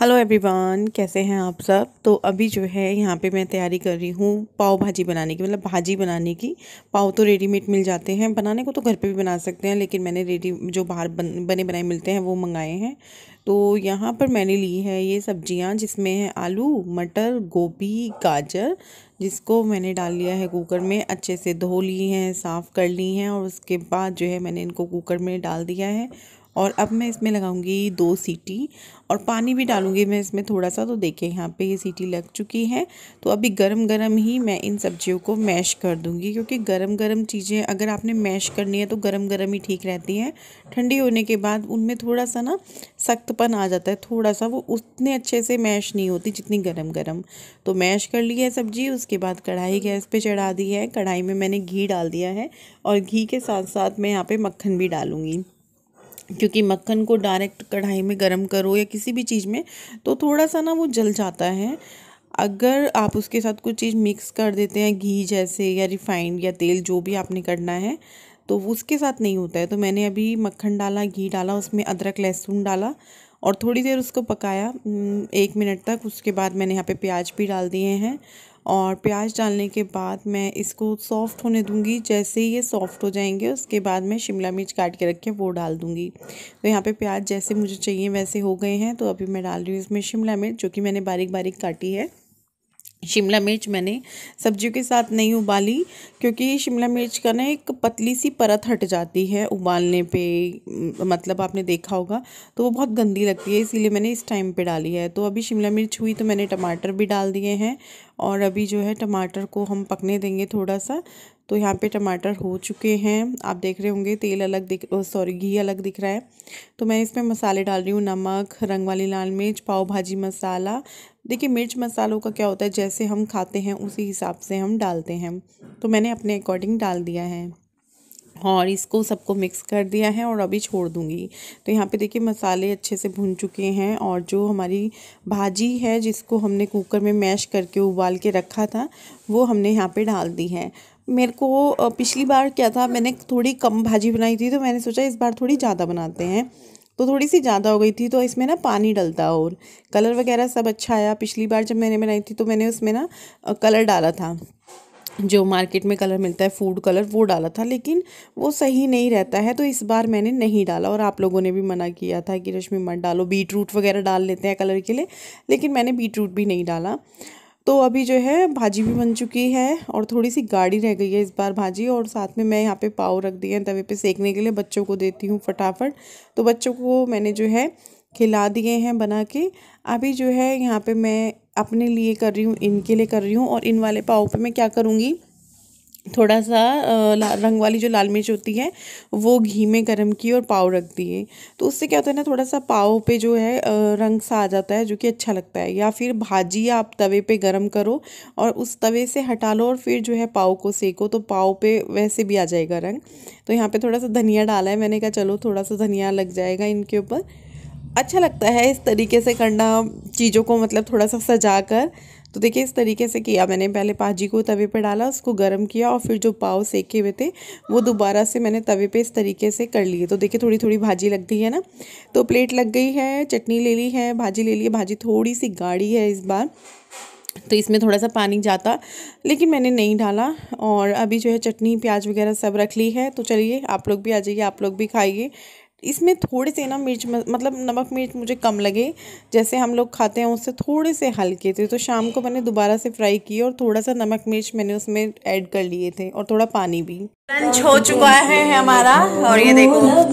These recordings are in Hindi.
हेलो एवरीवन कैसे हैं आप सब तो अभी जो है यहाँ पे मैं तैयारी कर रही हूँ पाव भाजी बनाने की मतलब भाजी बनाने की पाव तो रेडीमेड मिल जाते हैं बनाने को तो घर पे भी बना सकते हैं लेकिन मैंने रेडी जो बाहर बन, बने बनाए मिलते हैं वो मंगाए हैं तो यहाँ पर मैंने ली है ये सब्जियाँ जिसमें है आलू मटर गोभी गाजर जिसको मैंने डाल लिया है कुकर में अच्छे से धो ली हैं साफ़ कर ली हैं और उसके बाद जो है मैंने इनको कुकर में डाल दिया है और अब मैं इसमें लगाऊंगी दो सीटी और पानी भी डालूंगी मैं इसमें थोड़ा सा तो देखिए यहाँ पे ये सीटी लग चुकी है तो अभी गरम गरम ही मैं इन सब्जियों को मैश कर दूंगी क्योंकि गरम गरम चीज़ें अगर आपने मैश करनी है तो गरम गरम ही ठीक रहती हैं ठंडी होने के बाद उनमें थोड़ा सा ना सख्तपन आ जाता है थोड़ा सा वो उतने अच्छे से मैश नहीं होती जितनी गर्म गर्म तो मैश कर ली है सब्जी उसके बाद कढ़ाई गैस पर चढ़ा दी है कढ़ाई में मैंने घी डाल दिया है और घी के साथ साथ मैं यहाँ पर मक्खन भी डालूँगी क्योंकि मक्खन को डायरेक्ट कढ़ाई में गरम करो या किसी भी चीज़ में तो थोड़ा सा ना वो जल जाता है अगर आप उसके साथ कुछ चीज़ मिक्स कर देते हैं घी जैसे या रिफाइंड या तेल जो भी आपने करना है तो उसके साथ नहीं होता है तो मैंने अभी मक्खन डाला घी डाला उसमें अदरक लहसुन डाला और थोड़ी देर उसको पकाया एक मिनट तक उसके बाद मैंने यहाँ पे प्याज भी डाल दिए हैं और प्याज डालने के बाद मैं इसको सॉफ़्ट होने दूँगी जैसे ही ये सॉफ़्ट हो जाएंगे उसके बाद मैं शिमला मिर्च काट के के वो डाल दूँगी तो यहाँ पे प्याज जैसे मुझे चाहिए वैसे हो गए हैं तो अभी मैं डाल रही हूँ इसमें शिमला मिर्च जो कि मैंने बारीक बारीक काटी है शिमला मिर्च मैंने सब्जियों के साथ नहीं उबाली क्योंकि शिमला मिर्च का ना एक पतली सी परत हट जाती है उबालने पे मतलब आपने देखा होगा तो वो बहुत गंदी लगती है इसीलिए मैंने इस टाइम पे डाली है तो अभी शिमला मिर्च हुई तो मैंने टमाटर भी डाल दिए हैं और अभी जो है टमाटर को हम पकने देंगे थोड़ा सा तो यहाँ पे टमाटर हो चुके हैं आप देख रहे होंगे तेल अलग दिख सॉरी घी अलग दिख रहा है तो मैं इसमें मसाले डाल रही हूँ नमक रंग वाली लाल मिर्च पाव भाजी मसाला देखिए मिर्च मसालों का क्या होता है जैसे हम खाते हैं उसी हिसाब से हम डालते हैं तो मैंने अपने अकॉर्डिंग डाल दिया है हाँ, और इसको सबको मिक्स कर दिया है और अभी छोड़ दूंगी तो यहाँ पे देखिए मसाले अच्छे से भुन चुके हैं और जो हमारी भाजी है जिसको हमने कुकर में मैश करके उबाल के रखा था वो हमने यहाँ पे डाल दी है मेरे को पिछली बार क्या था मैंने थोड़ी कम भाजी बनाई थी तो मैंने सोचा इस बार थोड़ी ज़्यादा बनाते हैं तो थोड़ी सी ज़्यादा हो गई थी तो इसमें ना पानी डलता और कलर वगैरह सब अच्छा आया पिछली बार जब मैंने बनाई थी तो मैंने उसमें ना कलर डाला था जो मार्केट में कलर मिलता है फूड कलर वो डाला था लेकिन वो सही नहीं रहता है तो इस बार मैंने नहीं डाला और आप लोगों ने भी मना किया था कि रश्मि मत डालो बीट रूट वगैरह डाल लेते हैं कलर के लिए लेकिन मैंने बीट रूट भी नहीं डाला तो अभी जो है भाजी भी बन चुकी है और थोड़ी सी गाढ़ी रह गई है इस बार भाजी और साथ में मैं यहाँ पे पाव रख दिए हैं तवे पे सेकने के लिए बच्चों को देती हूँ फटाफट तो बच्चों को मैंने जो है खिला दिए हैं बना के अभी जो है यहाँ पे मैं अपने लिए कर रही हूँ इनके लिए कर रही हूँ और इन वाले पाव पे मैं क्या करूँगी थोड़ा सा रंग वाली जो लाल मिर्च होती है वो घी में गर्म की और पाव रख दिए तो उससे क्या होता है ना थोड़ा सा पाव पे जो है रंग सा आ जाता है जो कि अच्छा लगता है या फिर भाजी आप तवे पे गर्म करो और उस तवे से हटा लो और फिर जो है पाव को सेको तो पाव पे वैसे भी आ जाएगा रंग तो यहाँ पे थोड़ा सा धनिया डाला है मैंने कहा चलो थोड़ा सा धनिया लग जाएगा इनके ऊपर अच्छा लगता है इस तरीके से करना चीज़ों को मतलब थोड़ा सा सजा कर तो देखिए इस तरीके से किया मैंने पहले भाजी को तवे पे डाला उसको गर्म किया और फिर जो पाव सेके हुए थे वो दोबारा से मैंने तवे पे इस तरीके से कर लिए तो देखिए थोड़ी थोड़ी भाजी लग गई है ना तो प्लेट लग गई है चटनी ले ली है भाजी ले ली है भाजी थोड़ी सी गाढ़ी है इस बार तो इसमें थोड़ा सा पानी जाता लेकिन मैंने नहीं डाला और अभी जो है चटनी प्याज वगैरह सब रख ली है तो चलिए आप लोग भी आ जाइए आप लोग भी खाइए इसमें थोड़े से ना मिर्च मतलब नमक मिर्च मुझे कम लगे जैसे हम लोग खाते हैं उससे थोड़े से हल्के थे तो शाम को मैंने दोबारा से फ्राई किए और थोड़ा सा नमक मिर्च मैंने उसमें ऐड कर लिए थे और थोड़ा पानी भी लंच हो चुका है हमारा और ये देखो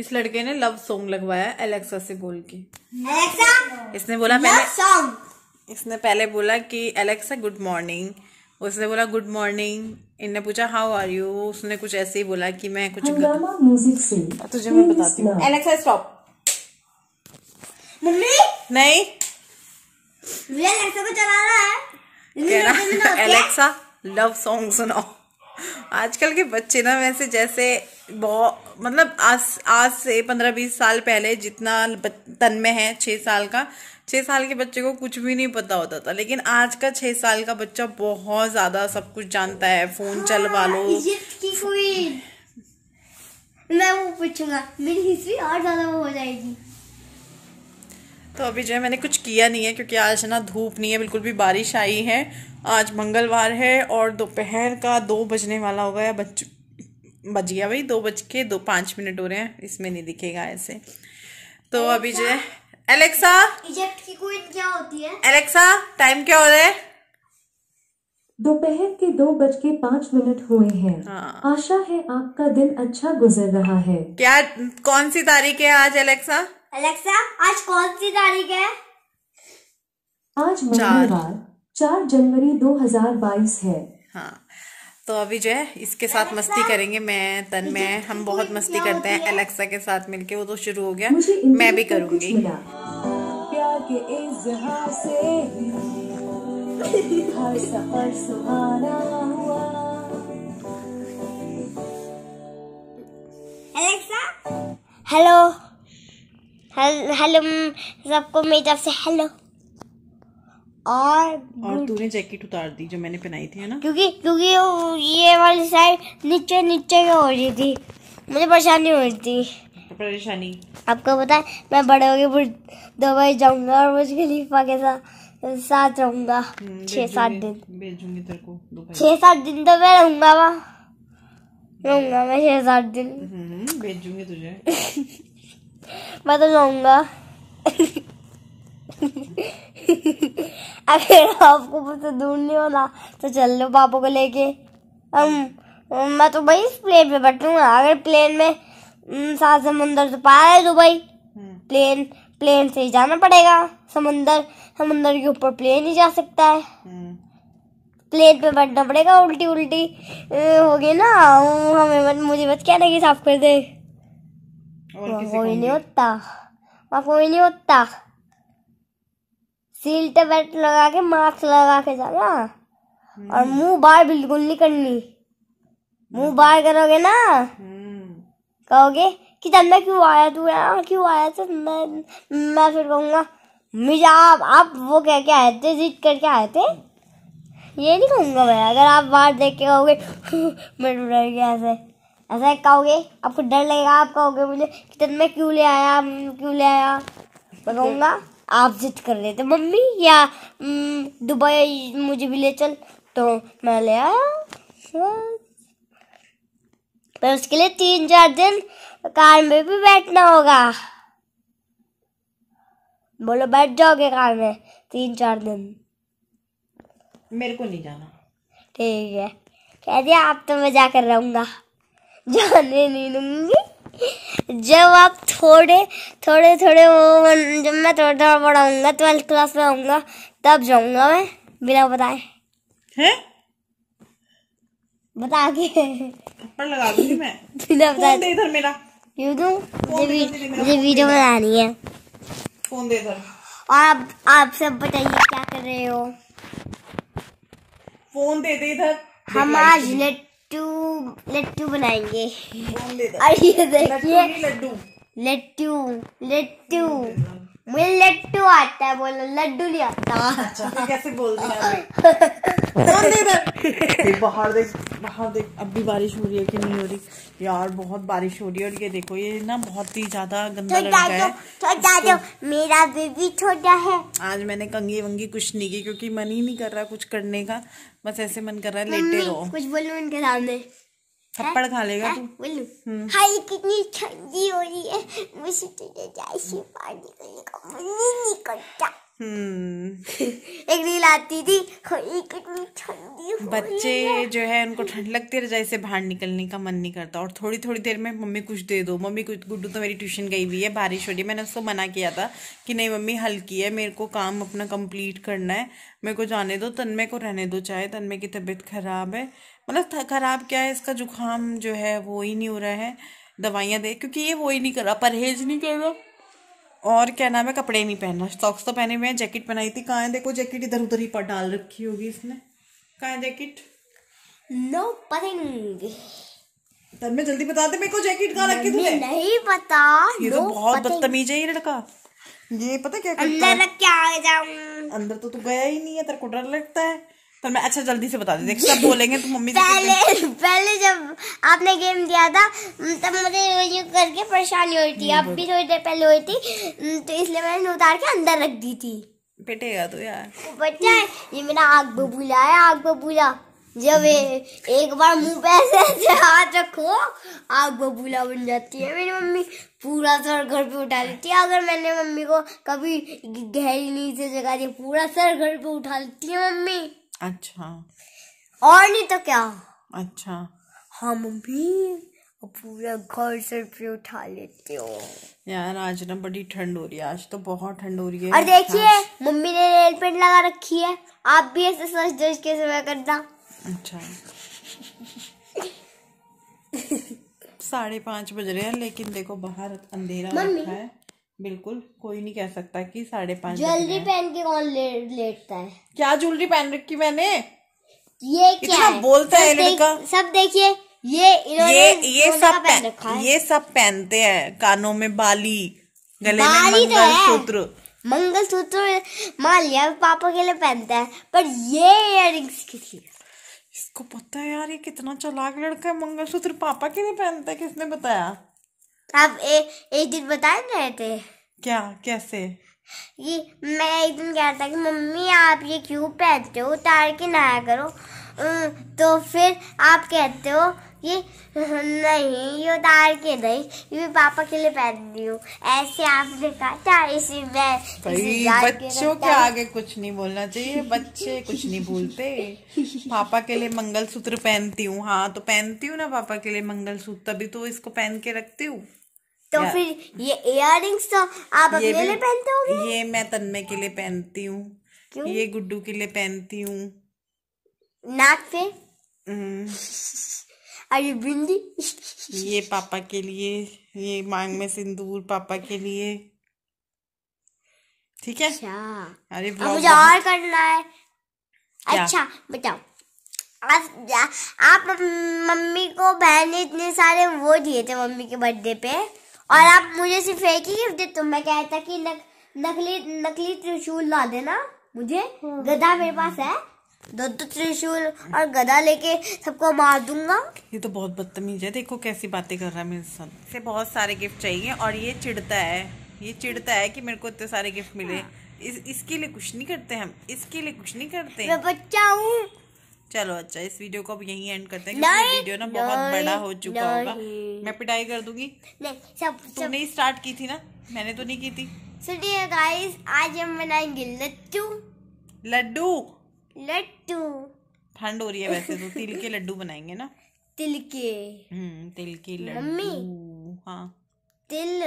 इस लड़के ने लव सॉन्ग लगवाया एलेक्सा से बोल के इसने बोला पहले इसने पहले बोला कि एलेक्सा गुड मॉर्निंग उसने बोला गुड मॉर्निंग इनने पूछा हाउ आर यू उसने कुछ ऐसे ही बोला कि मैं कुछ म्यूजिक तुझे मैं बताती हूँ एलेक्सा स्टॉप मम्मी नहीं एलेक्सा को चला रहा है एलेक्सा लव सॉन्ग सुनाओ आजकल के बच्चे ना वैसे जैसे बहुत मतलब आज आज से पंद्रह बीस साल पहले जितना तन में है छह साल का छः साल के बच्चे को कुछ भी नहीं पता होता था लेकिन आज का छः साल का बच्चा बहुत ज़्यादा सब कुछ जानता है फ़ोन हाँ, चलवा लो मैं वो पूछूंगा मेरी हिस्ट्री और ज़्यादा वो हो जाएगी तो अभी जो है मैंने कुछ किया नहीं है क्योंकि आज ना धूप नहीं है बिल्कुल भी बारिश आई है आज मंगलवार है और दोपहर का दो बजने वाला हो गया बच बज गया भाई दो बज के दो पाँच मिनट हो रहे हैं इसमें नहीं दिखेगा ऐसे तो अभी जो है एलेक्सा इजिप्ट की क्वीन क्या होती है एलेक्सा टाइम क्या हो रहा है दोपहर के दो बज के पाँच मिनट हुए हैं हाँ। आशा है आपका दिन अच्छा गुजर रहा है क्या कौन सी तारीख है आज एलेक्सा एलेक्सा आज कौन सी तारीख है आज मंगलवार चार जनवरी 2022 है हाँ तो अभी जो है इसके साथ मस्ती करेंगे मैं तन में हम बहुत मस्ती करते हैं एलेक्सा के साथ मिलके वो तो शुरू हो गया मैं भी करूंगी हेलो हेलो सबको मेरी तरफ से हेलो और और तूने जैकेट उतार दी जो मैंने पहनाई थी है ना क्योंकि क्योंकि ये वाली साइड नीचे नीचे हो रही थी मुझे परेशानी हो रही थी तो परेशानी आपको पता है मैं बड़े हो गए दुबई जाऊंगा और मुझे खलीफा के साथ साथ रहूंगा हम्म, छः सात दिन भेजूंगी तेरे को छः सात दिन तो मैं रहूंगा वहाँ रहूंगा मैं छह सात दिन हम्म, भेजूंगी तुझे मैं तो जाऊंगा अगर आपको पता दूर तो नहीं होना तो चल लो पापा को लेके हम मैं तो भाई प्लेन पे बैठूंगा अगर प्लेन में हम्म, सात समुंदर तो पार है दुबई प्लेन हम्म। प्लेन से ही जाना पड़ेगा समुंदर समुंदर के ऊपर प्लेन ही जा सकता है प्लेन हम्म। पे बैठना पड़ेगा उल्टी उल्टी होगी ना हमें बत, मुझे बस क्या नहीं साफ कर दे कोई नहीं होता वहाँ कोई नहीं होता सील्ट बेल्ट लगा के मास्क लगा के जाना और हम्म। मुंह बार बिल्कुल नहीं करनी मुंह बार करोगे ना हम्म। कहोगे कि तब मैं क्यों आया तू यहाँ क्यों आया तो मैं मैं फिर कहूँगा मुझे आप आप वो कह के आए थे जिद करके आए थे ये नहीं कहूँगा मैं अगर आप बाहर देख के कहोगे मैं डर गया ऐसे ऐसा कहोगे आपको डर लगेगा आप कहोगे मुझे कि तब मैं क्यों ले आया क्यों ले आया मैं कहूँगा आप जिद कर रहे थे मम्मी या दुबई मुझे भी ले चल तो मैं ले आया पर उसके लिए तीन चार दिन कार में भी बैठना होगा बोलो बैठ जाओगे कार में तीन चार दिन मेरे को नहीं जाना ठीक है कह दिया आप तो मैं जाकर रहूंगा जाने नहीं दूंगी जब आप थोड़े थोड़े थोड़े वो जब मैं थोड़ा थोड़ा बड़ा हूँगा ट्वेल्थ क्लास में आऊंगा तब जाऊंगा मैं बिना बताए है बता के थप्पड़ लगा दूंगी मैं बिना बताए इधर मेरा क्यों दूं ये वीडियो बनानी है फोन दे इधर और आप आप सब बताइए क्या कर रहे हो फोन दे दे इधर हम आज लेट लट्टू लट्टू बनाएंगे आइए देखिए लड्डू लट्टू लट्टू मुझे लट्टू आता है बोलो लड्डू नहीं आता अच्छा, अच्छा तो कैसे बोल दिया बाहर देख बाहर देख अब भी बारिश हो रही है कि नहीं हो रही यार बहुत बारिश हो रही है और ये देखो ये ना बहुत ही ज्यादा गंदा लग रहा है छोटा तो, मेरा बेबी छोटा है आज मैंने कंगी वंगी कुछ नहीं की क्योंकि मन ही नहीं कर रहा कुछ करने का बस ऐसे मन कर रहा है लेटे रहो कुछ बोलो उनके सामने थप्पड़ खा लेगा तू हम्म। हाय कितनी ठंडी हो रही है मुझे तो पानी नहीं करता हम्म। एक रील आती थी कितनी ठंडी बच्चे जो है उनको ठंड लगती है जैसे से बाहर निकलने का मन नहीं करता और थोड़ी थोड़ी देर में मम्मी कुछ दे दो मम्मी कुछ गुड्डू तो मेरी ट्यूशन गई हुई है बारिश हो रही है मैंने उसको मना किया था कि नहीं मम्मी हल्की है मेरे को काम अपना कंप्लीट करना है मेरे को जाने दो तन्मय को रहने दो चाहे तन्मय की तबीयत खराब है मतलब खराब क्या है इसका जुकाम जो है वो ही नहीं हो रहा है दवाइयाँ दे क्योंकि ये वो ही नहीं कर रहा परहेज नहीं कर रहा और क्या नाम है कपड़े नहीं पहनना सॉक्स तो पहने हुए हैं जैकेट पहनाई थी कहा देखो जैकेट इधर उधर ही पर डाल रखी होगी इसने कहा जैकेट नो पतंग तब मैं जल्दी बता दे मेरे को जैकेट कहा रखी तुमने नहीं पता ये तो बहुत बदतमीज है ये लड़का ये पता क्या अंदर आ जाऊं अंदर तो तू गया ही नहीं है तेरे को डर लगता है तो मैं अच्छा जल्दी से बता देती देख सब बोलेंगे तो मम्मी पहले पहले जब आपने गेम दिया था तब मुझे करके परेशानी हुई थी अब भी थोड़ी देर पहले हुई थी तो इसलिए मैंने उतार के अंदर रख दी थी पिटेगा तो यार बच्चा ये मेरा आग बबूला है आग बबूला जब एक बार मुंह पे ऐसे हाथ रखो आग बबूला बन जाती है मेरी मम्मी पूरा सर घर पे उठा लेती है अगर मैंने मम्मी को कभी गहरी नीचे जगा दिया पूरा सर घर पे उठा लेती है मम्मी अच्छा और नहीं तो क्या अच्छा हम भी पूरा घर सर पे उठा लेते हो यार आज ना बड़ी ठंड हो रही है आज तो बहुत ठंड हो रही है और देखिए मम्मी ने रेल पेंट लगा रखी है आप भी ऐसे सच दर्ज कैसे समय करना अच्छा साढ़े पांच बज रहे हैं लेकिन देखो बाहर अंधेरा रखा है बिल्कुल कोई नहीं कह सकता कि साढ़े पाँच ज्वेलरी पहन के कौन ले, लेटता है क्या ज्वेलरी पहन रखी मैंने ये क्या इतना है? बोलता है लड़का सब देखिए ये ये ये सब पहन ये सब पहनते हैं कानों में बाली गले में तो मंगलसूत्र सूत्र मान लिया पापा के लिए पहनता है पर ये इयर रिंग्स किसी इसको पता है यार ये कितना चलाक लड़का है मंगलसूत्र पापा के लिए पहनता है किसने बताया आप ए, एक दिन बता रहे थे क्या कैसे ये मैं एक दिन कह था कि मम्मी आप ये क्यों पहनते हो उतार के नहाया करो तो फिर आप कहते हो ये नहीं ये उतार के नहीं ये पापा के लिए पहनती हूँ ऐसे आपने कहा था इसी में बच्चों के, के आगे कुछ नहीं बोलना चाहिए बच्चे कुछ नहीं भूलते पापा के लिए मंगलसूत्र पहनती हूँ हाँ तो पहनती हूँ ना पापा के लिए मंगलसूत्र तभी तो इसको पहन के रखती हूँ तो या, फिर ये इयर तो आप अपने लिए पहनते होगे ये मैं तन्मय के लिए पहनती हूँ ये गुड्डू के लिए पहनती हूँ नाक पे अरे हम्म। बिंदी ये पापा के लिए ये मांग में सिंदूर पापा के लिए ठीक है अच्छा। अरे मुझे और करना है अच्छा बताओ आप, आप मम्मी को बहन ने इतने सारे वो दिए थे मम्मी के बर्थडे पे और आप मुझे सिर्फ एक ही गिफ्ट देते मैं कहता कि नक, नकली नकली त्रिशूल ला देना मुझे हाँ। गधा मेरे पास है दो दो त्रिशूल और गधा लेके सबको मार दूंगा ये तो बहुत बदतमीज है देखो कैसी बातें कर रहा है मेरे साथ इसे बहुत सारे गिफ्ट चाहिए और ये चिढ़ता है ये चिढ़ता है कि मेरे को इतने सारे गिफ्ट मिले हाँ। इस इसके लिए कुछ नहीं करते हम इसके लिए कुछ नहीं करते मैं बच्चा हूँ चलो अच्छा इस वीडियो को अब यहीं एंड करते हैं क्योंकि वीडियो ना बहुत बड़ा हो चुका होगा मैं पिटाई कर दूंगी नहीं सब स्टार्ट की थी ना मैंने तो नहीं की थी सुनिए गाइस आज हम बनाएंगे लड्डू लड्डू लड्डू ठंड हो रही है वैसे तो तिल के लड्डू बनाएंगे ना तिल के हम्म तिल के लड्डू हाँ तिल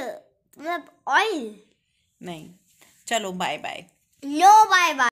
मतलब ऑयल नहीं चलो बाय बाय लो बाय बाय